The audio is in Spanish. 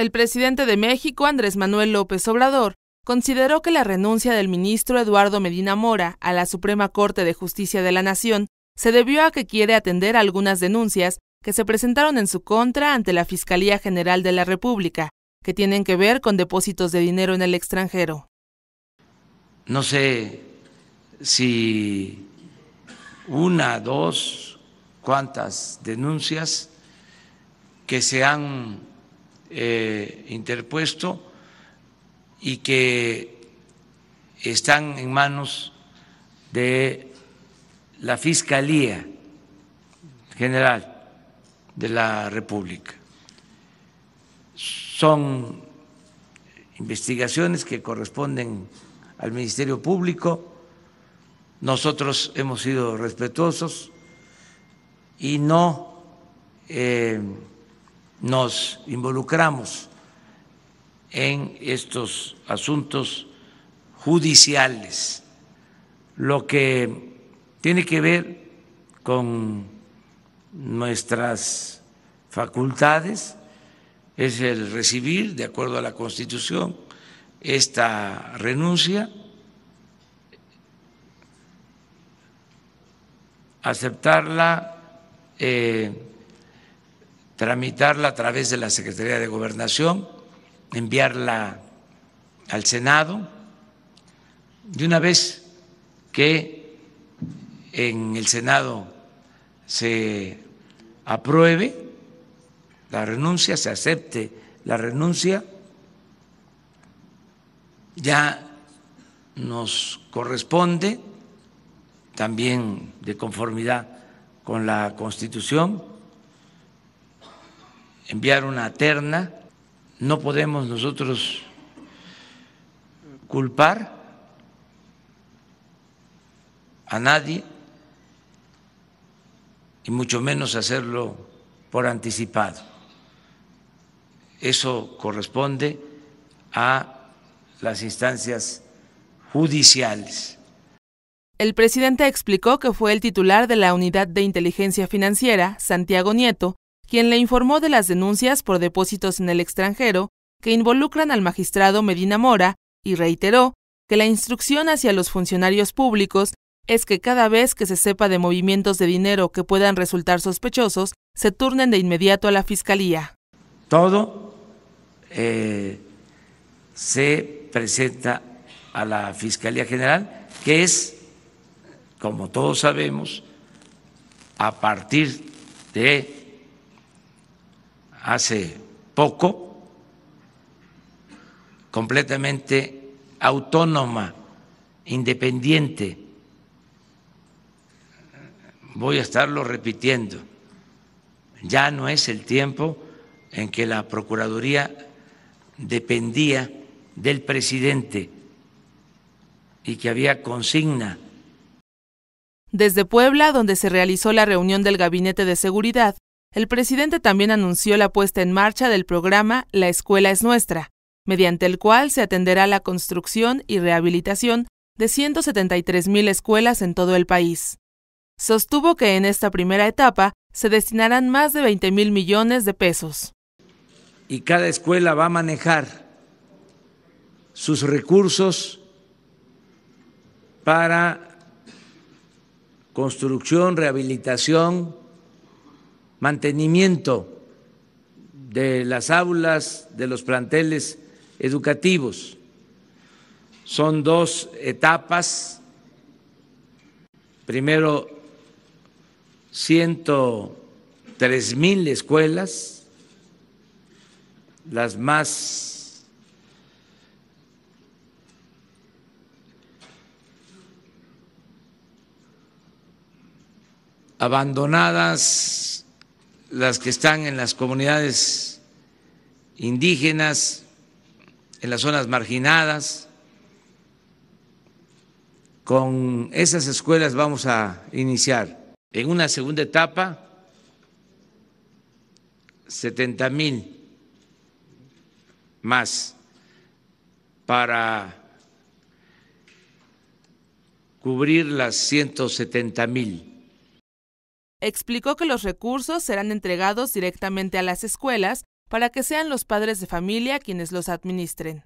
El presidente de México, Andrés Manuel López Obrador, consideró que la renuncia del ministro Eduardo Medina Mora a la Suprema Corte de Justicia de la Nación se debió a que quiere atender algunas denuncias que se presentaron en su contra ante la Fiscalía General de la República, que tienen que ver con depósitos de dinero en el extranjero. No sé si una, dos, cuántas denuncias que se han eh, interpuesto y que están en manos de la Fiscalía General de la República. Son investigaciones que corresponden al Ministerio Público. Nosotros hemos sido respetuosos y no eh, nos involucramos en estos asuntos judiciales, lo que tiene que ver con nuestras facultades es el recibir, de acuerdo a la Constitución, esta renuncia, aceptarla, eh, tramitarla a través de la Secretaría de Gobernación, enviarla al Senado y una vez que en el Senado se apruebe la renuncia, se acepte la renuncia, ya nos corresponde, también de conformidad con la Constitución, enviar una terna. No podemos nosotros culpar a nadie y mucho menos hacerlo por anticipado. Eso corresponde a las instancias judiciales. El presidente explicó que fue el titular de la Unidad de Inteligencia Financiera, Santiago Nieto, quien le informó de las denuncias por depósitos en el extranjero que involucran al magistrado Medina Mora y reiteró que la instrucción hacia los funcionarios públicos es que cada vez que se sepa de movimientos de dinero que puedan resultar sospechosos, se turnen de inmediato a la Fiscalía. Todo eh, se presenta a la Fiscalía General, que es, como todos sabemos, a partir de hace poco, completamente autónoma, independiente. Voy a estarlo repitiendo. Ya no es el tiempo en que la Procuraduría dependía del presidente y que había consigna. Desde Puebla, donde se realizó la reunión del Gabinete de Seguridad, el presidente también anunció la puesta en marcha del programa La Escuela es Nuestra, mediante el cual se atenderá la construcción y rehabilitación de 173 mil escuelas en todo el país. Sostuvo que en esta primera etapa se destinarán más de 20 mil millones de pesos. Y cada escuela va a manejar sus recursos para construcción, rehabilitación, mantenimiento de las aulas, de los planteles educativos. Son dos etapas. Primero, 103 mil escuelas, las más abandonadas, las que están en las comunidades indígenas, en las zonas marginadas. Con esas escuelas vamos a iniciar en una segunda etapa 70 mil más para cubrir las 170 mil Explicó que los recursos serán entregados directamente a las escuelas para que sean los padres de familia quienes los administren.